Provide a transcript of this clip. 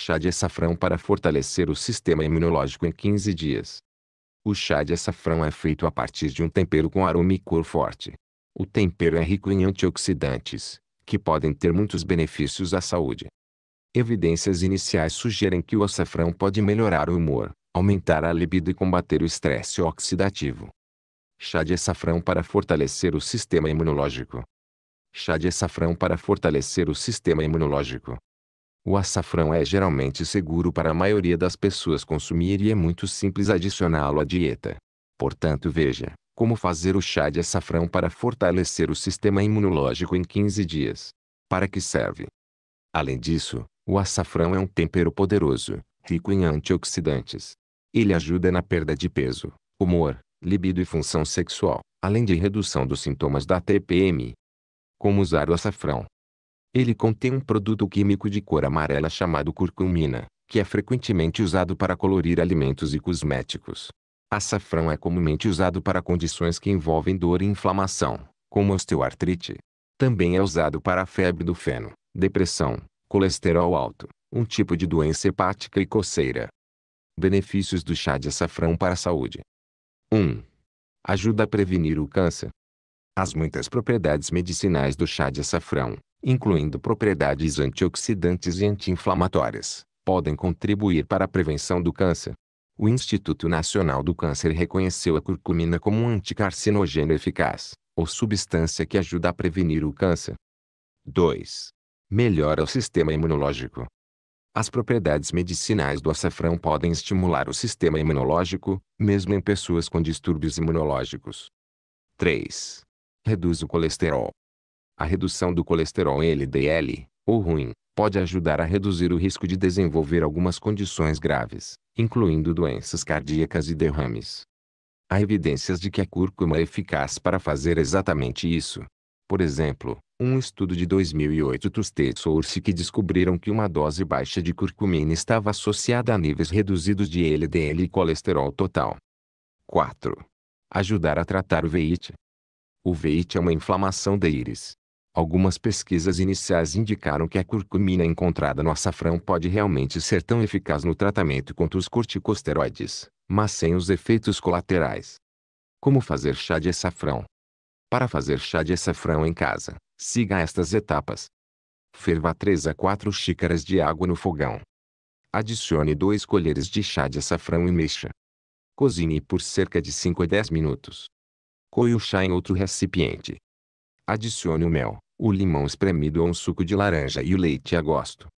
Chá de açafrão para fortalecer o sistema imunológico em 15 dias. O chá de açafrão é feito a partir de um tempero com aroma e cor forte. O tempero é rico em antioxidantes, que podem ter muitos benefícios à saúde. Evidências iniciais sugerem que o açafrão pode melhorar o humor, aumentar a libido e combater o estresse oxidativo. Chá de açafrão para fortalecer o sistema imunológico. Chá de açafrão para fortalecer o sistema imunológico. O açafrão é geralmente seguro para a maioria das pessoas consumir e é muito simples adicioná-lo à dieta. Portanto, veja como fazer o chá de açafrão para fortalecer o sistema imunológico em 15 dias. Para que serve? Além disso, o açafrão é um tempero poderoso, rico em antioxidantes. Ele ajuda na perda de peso, humor, libido e função sexual, além de redução dos sintomas da TPM. Como usar o açafrão? Ele contém um produto químico de cor amarela chamado curcumina, que é frequentemente usado para colorir alimentos e cosméticos. Açafrão é comumente usado para condições que envolvem dor e inflamação, como osteoartrite. Também é usado para a febre do feno, depressão, colesterol alto, um tipo de doença hepática e coceira. Benefícios do chá de açafrão para a saúde. 1. Ajuda a prevenir o câncer. As muitas propriedades medicinais do chá de açafrão, incluindo propriedades antioxidantes e anti-inflamatórias, podem contribuir para a prevenção do câncer. O Instituto Nacional do Câncer reconheceu a curcumina como um anticarcinogênio eficaz, ou substância que ajuda a prevenir o câncer. 2. Melhora o sistema imunológico. As propriedades medicinais do açafrão podem estimular o sistema imunológico, mesmo em pessoas com distúrbios imunológicos. 3. Reduz o colesterol. A redução do colesterol LDL, ou ruim, pode ajudar a reduzir o risco de desenvolver algumas condições graves, incluindo doenças cardíacas e derrames. Há evidências de que a cúrcuma é eficaz para fazer exatamente isso. Por exemplo, um estudo de 2008 Tusted Source que descobriram que uma dose baixa de curcumina estava associada a níveis reduzidos de LDL e colesterol total. 4. Ajudar a tratar o VEIT. O VEIT é uma inflamação da íris, Algumas pesquisas iniciais indicaram que a curcumina encontrada no açafrão pode realmente ser tão eficaz no tratamento quanto os corticosteroides, mas sem os efeitos colaterais. Como fazer chá de açafrão? Para fazer chá de açafrão em casa, siga estas etapas. Ferva 3 a 4 xícaras de água no fogão. Adicione 2 colheres de chá de açafrão e mexa. Cozinhe por cerca de 5 a 10 minutos. Coe o chá em outro recipiente. Adicione o mel, o limão espremido ou é um suco de laranja e o leite a é gosto.